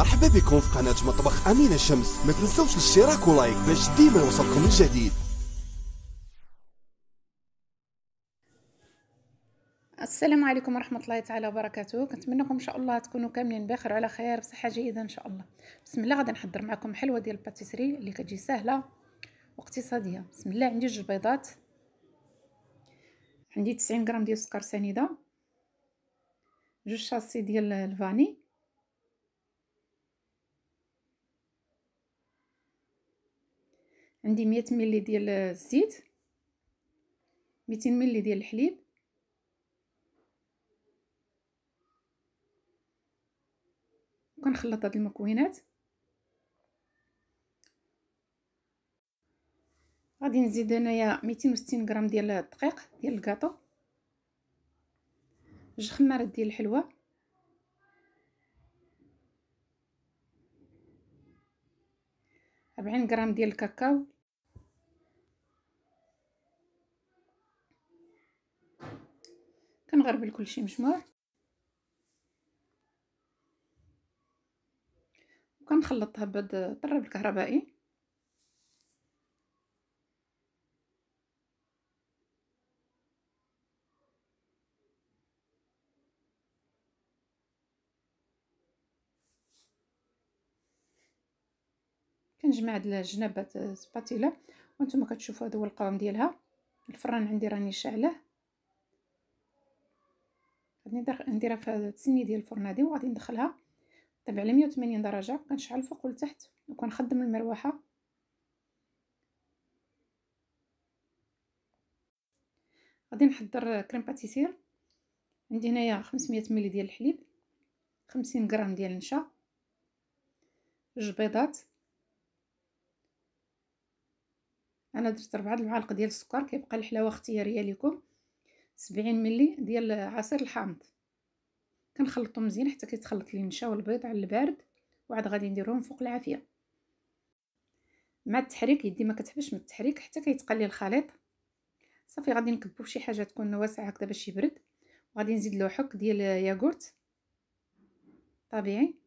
مرحبا بكم في قناة مطبخ أمينة شمس ما تنسوش الاشتراك ولايك باش ديما يوصلكم الجديد السلام عليكم ورحمة الله تعالى وبركاته كنتمنىكم إن شاء الله تكونوا كاملين بخير وعلى خير بصحة جيدة إن شاء الله بسم الله غادي نحضر معكم حلوة ديال الباتيسري اللي كتجي سهلة واقتصادية بسم الله عندي جوج بيضات عندي 90 غرام ديال السكر سنيدة جوج شاصي ديال الفاني عندي مية ملي ديال الزيت ميتين ملي ديال الحليب وكنخلط هاد المكونات غادي نزيد هنايا ميتين وستين غرام ديال الدقيق ديال الكاطو جوج خمارات ديال الحلوه ربعين غرام ديال الكاكاو كنغربل كلشي مجموع وكنخلطها بهاد الطراب الكهربائي كنجمع هاد الجناب هاد السباتيلا آه، وانتم كتشوفوا هذا هو القوام ديالها الفران عندي راني شاعله غادي نديرها في التسنيه ديال الفرن هادي وغادي ندخلها طبعا على 180 درجه كنشعل الفوق ولتحت وكنخدم المروحه غادي نحضر كريم باتيسير عندي هنايا 500 ملي ديال الحليب 50 غرام ديال النشا جوج بيضات انا درت ربعة المعالق ديال السكر كيبقى الحلاوه اختياريه ليكم سبعين ملي ديال عصير الحامض كنخلطو مزيان حتى كيتخلط لي النشا والبيض على البارد وعاد غادي نديرهم فوق العافيه مع التحريك يدي ما كتحبش من التحريك حتى كيتقلي الخليط صافي غادي نكبو فشي حاجه تكون واسعه هكذا باش يبرد وغادي نزيد لوحك ديال ياغورت طبيعي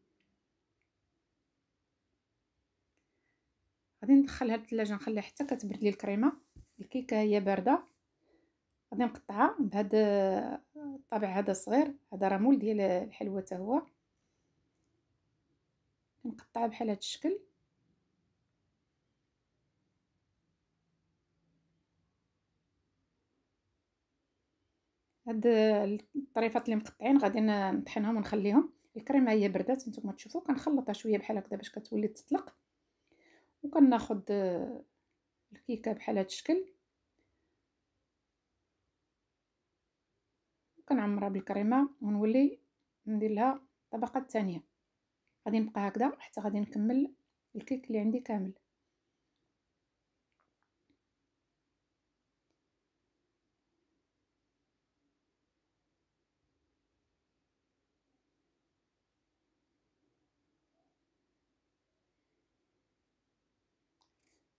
غادي ندخلها للثلاجه نخليها حتى كتبرد لي الكريمه الكيكه هي بارده غادي نقطعها بهذا الطابع هذا الصغير هذا راه مول ديال الحلوه حتى هو نقطعها بحال هذا الشكل هاد الطريفات اللي مقطعين غادي نطحنهم ونخليهم الكريمه هي بردات نتوما تشوفوا كنخلطها شويه بحال هكذا باش كتولي تطلق وكناخد الكيكه بحال هذا الشكل وكنعمرها بالكريمه ونولي ندير لها الطبقه الثانيه غادي نبقى هكذا حتى غادي نكمل الكيك اللي عندي كامل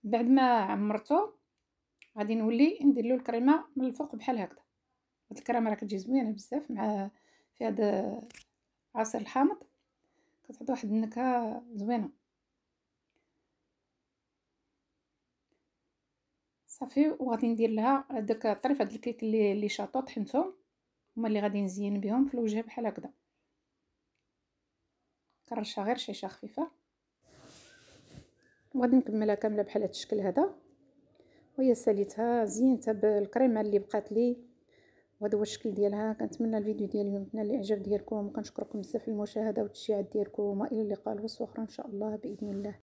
بعد ما عمرته غادي نولي ندير له الكريمه من الفوق بحال هكذا هاد الكريمه راه كتجي زوينه بزاف مع في هذا عصير الحامض كتعطي واحد النكهه زوينه صافي وغادي ندير لها داك الطريف هاد الكيك اللي اللي شاطو طحنتهم هما اللي غادي نزين بهم في الوجه بحال هكذا كرشه غير شيشه خفيفه وغادي نكملها كامله بحال هذا الشكل هذا وهي ساليتها زينتها بالكريمه اللي بقات لي وهذا هو الشكل ديالها كنتمنى الفيديو ديال اليوم تنال الاعجاب ديالكم وكنشكركم بزاف المشاهده والتشجيعات ديالكم والى اللقاء الوصف اخرى ان شاء الله باذن الله